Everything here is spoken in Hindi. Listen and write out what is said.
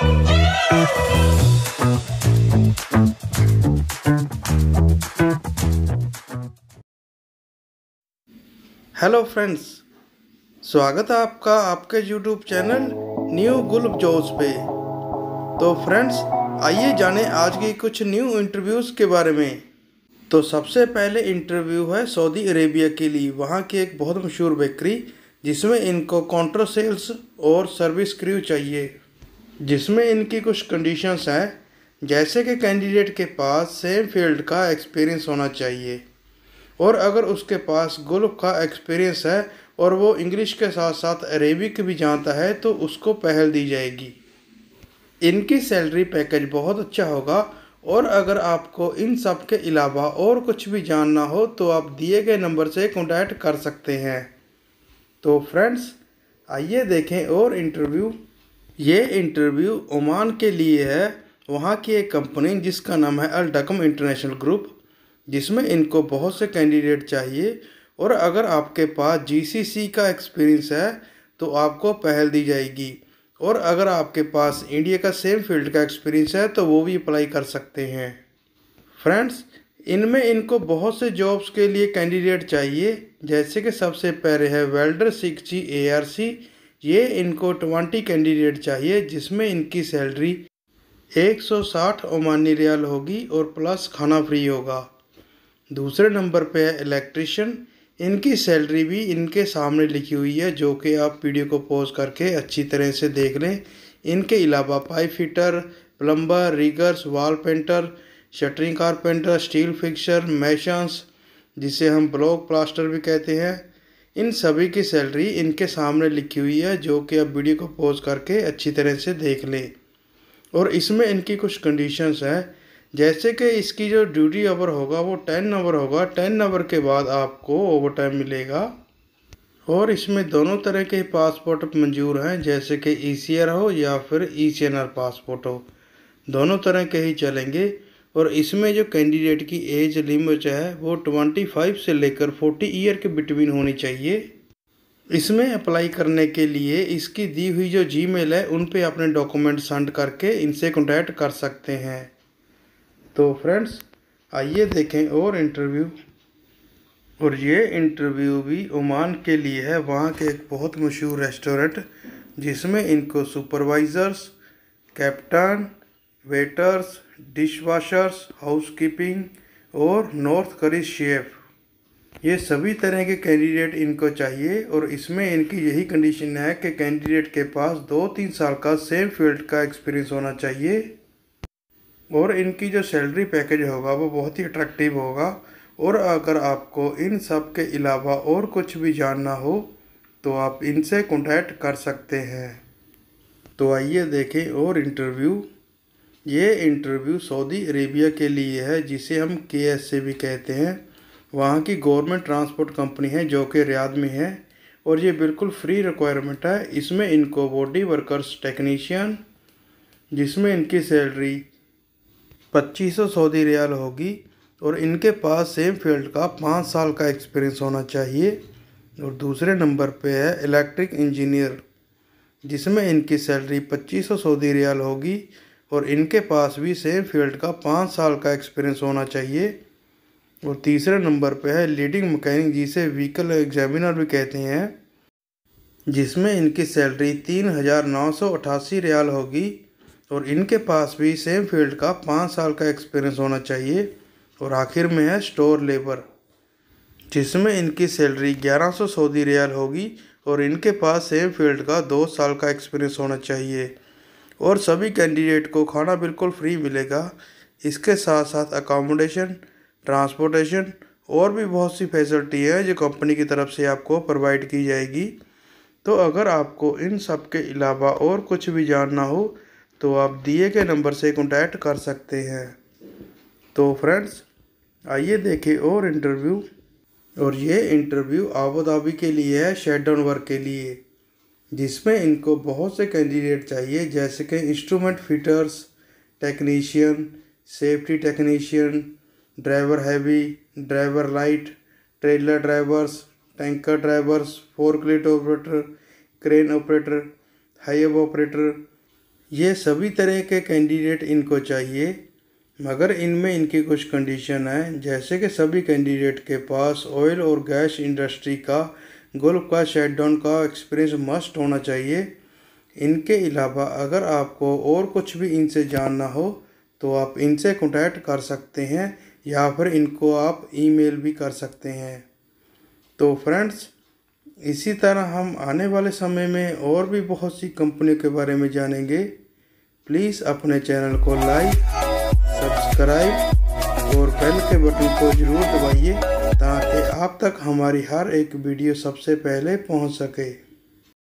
हेलो फ्रेंड्स स्वागत है आपका आपके यूट्यूब चैनल न्यू गुलब जोश पे तो फ्रेंड्स आइए जाने आज की कुछ न्यू इंटरव्यूज़ के बारे में तो सबसे पहले इंटरव्यू है सऊदी अरेबिया के लिए वहाँ की एक बहुत मशहूर बेकरी जिसमें इनको काउंटर सेल्स और सर्विस क्रू चाहिए जिसमें इनकी कुछ कंडीशंस हैं जैसे कि कैंडिडेट के पास सेम फील्ड का एक्सपीरियंस होना चाहिए और अगर उसके पास गुल्फ का एक्सपीरियंस है और वो इंग्लिश के साथ साथ अरेबिक भी जानता है तो उसको पहल दी जाएगी इनकी सैलरी पैकेज बहुत अच्छा होगा और अगर आपको इन सब के अलावा और कुछ भी जानना हो तो आप दिए गए नंबर से कॉन्टैक्ट कर सकते हैं तो फ्रेंड्स आइए देखें और इंटरव्यू ये इंटरव्यू ओमान के लिए है वहाँ की एक कंपनी जिसका नाम है अलडकम इंटरनेशनल ग्रुप जिसमें इनको बहुत से कैंडिडेट चाहिए और अगर आपके पास जीसीसी का एक्सपीरियंस है तो आपको पहल दी जाएगी और अगर आपके पास इंडिया का सेम फील्ड का एक्सपीरियंस है तो वो भी अप्लाई कर सकते हैं फ्रेंड्स इनमें इनको बहुत से जॉब्स के लिए कैंडिडेट चाहिए जैसे कि सबसे पहले है welder six A R C ये इनको ट्वेंटी कैंडिडेट चाहिए जिसमें इनकी सैलरी 160 ओमानी रियाल होगी और प्लस खाना फ्री होगा दूसरे नंबर पे है इलेक्ट्रिशियन इनकी सैलरी भी इनके सामने लिखी हुई है जो कि आप वीडियो को पॉज करके अच्छी तरह से देख लें इनके अलावा pipe fitter plumber riggers wall painter shuttering carpenter steel fixer masons जिसे हम ब्लॉक प्लास्टर भी कहते हैं इन सभी की सैलरी इनके सामने लिखी हुई है जो कि आप वीडियो को पॉज करके अच्छी तरह से देख लें और इसमें इनकी कुछ कंडीशंस हैं जैसे कि इसकी जो ड्यूटी आवर होगा वो टेन आवर होगा टेन आवर के बाद आपको ओवर टाइम मिलेगा और इसमें दोनों तरह के पासपोर्ट मंजूर हैं जैसे कि ई e हो या फिर ई e पासपोर्ट हो दोनों तरह के ही चलेंगे और इसमें जो कैंडिडेट की एज लिमिट है वो ट्वेंटी फाइव से लेकर फोर्टी ईयर के बिटवीन होनी चाहिए इसमें अप्लाई करने के लिए इसकी दी हुई जो जीमेल है उन पे अपने डॉक्यूमेंट सेंड करके इनसे कॉन्टैक्ट कर सकते हैं तो फ्रेंड्स आइए देखें और इंटरव्यू और ये इंटरव्यू भी ओमान के लिए है वहाँ के एक बहुत मशहूर रेस्टोरेंट जिसमें इनको supervisors captain waiters dishwashers housekeeping और नॉर्थ करी शेफ ये सभी तरह के कैंडिडेट इनको चाहिए और इसमें इनकी यही कंडीशन है कि कैंडिडेट के पास दो तीन साल का सेम फील्ड का एक्सपीरियंस होना चाहिए और इनकी जो सैलरी पैकेज होगा वो बहुत ही अट्रैक्टिव होगा और अगर आपको इन सब के अलावा और कुछ भी जानना हो तो आप इनसे कॉन्टैक्ट कर सकते हैं तो आइए देखें और इंटरव्यू ये इंटरव्यू सऊदी अरेबिया के लिए है जिसे हम के एस से भी कहते हैं वहाँ की गवर्नमेंट ट्रांसपोर्ट कंपनी है जो कि रियाद में है और ये बिल्कुल फ्री रिक्वायरमेंट है इसमें इनको बॉडी वर्कर्स टेक्नीशियन जिसमें इनकी सैलरी 2500 सऊदी रियाल होगी और इनके पास सेम फील्ड का पाँच साल का एक्सपीरियंस होना चाहिए और दूसरे नंबर पे है इलेक्ट्रिक इंजीनियर जिसमें इनकी सैलरी 2500 सऊदी रियाल होगी और इनके पास भी सेम फील्ड का पाँच साल का एक्सपीरियंस होना चाहिए और तीसरे नंबर पे है लीडिंग मकैनिक जिसे व्हीकल एग्जामिनर भी कहते हैं जिसमें इनकी सैलरी तीन हज़ार नौ सौ अठासी रियाल होगी और इनके पास भी सेम फील्ड का पाँच साल का एक्सपीरियंस होना चाहिए और आखिर में है स्टोर लेबर जिसमें इनकी सैलरी ग्यारह सौ सऊदी रियाल होगी और इनके पास सेम फील्ड का दो साल का एक्सपीरियंस होना चाहिए और सभी कैंडिडेट को खाना बिल्कुल फ्री मिलेगा इसके साथ साथ अकोमोडेशन ट्रांसपोर्टेशन और भी बहुत सी फैसिलिटी हैं जो कंपनी की तरफ से आपको प्रोवाइड की जाएगी तो अगर आपको इन सब के अलावा और कुछ भी जानना हो तो आप दिए गए नंबर से कॉन्टैक्ट कर सकते हैं तो फ्रेंड्स आइए देखें और इंटरव्यू और ये इंटरव्यू आबोधाबी के लिए है शेड डाउन वर्क के लिए जिसमें इनको बहुत से कैंडिडेट चाहिए जैसे कि instrument fitters technician safety technician driver heavy driver light trailer drivers tanker drivers क्लेट operator crane operator hiab operator ये सभी तरह के कैंडिडेट इनको चाहिए मगर इनमें इनकी कुछ कंडीशन है जैसे कि सभी कैंडिडेट के पास ऑयल और गैस इंडस्ट्री का गोल्फ का डाउन का एक्सपीरियंस मस्ट होना चाहिए इनके अलावा अगर आपको और कुछ भी इनसे जानना हो तो आप इनसे कॉन्टैक्ट कर सकते हैं या फिर इनको आप ईमेल भी कर सकते हैं तो फ्रेंड्स इसी तरह हम आने वाले समय में और भी बहुत सी कंपनियों के बारे में जानेंगे प्लीज़ अपने चैनल को लाइक सब्सक्राइब और बेल के बटन को ज़रूर दबाइए आप तक हमारी हर एक वीडियो सबसे पहले पहुंच सके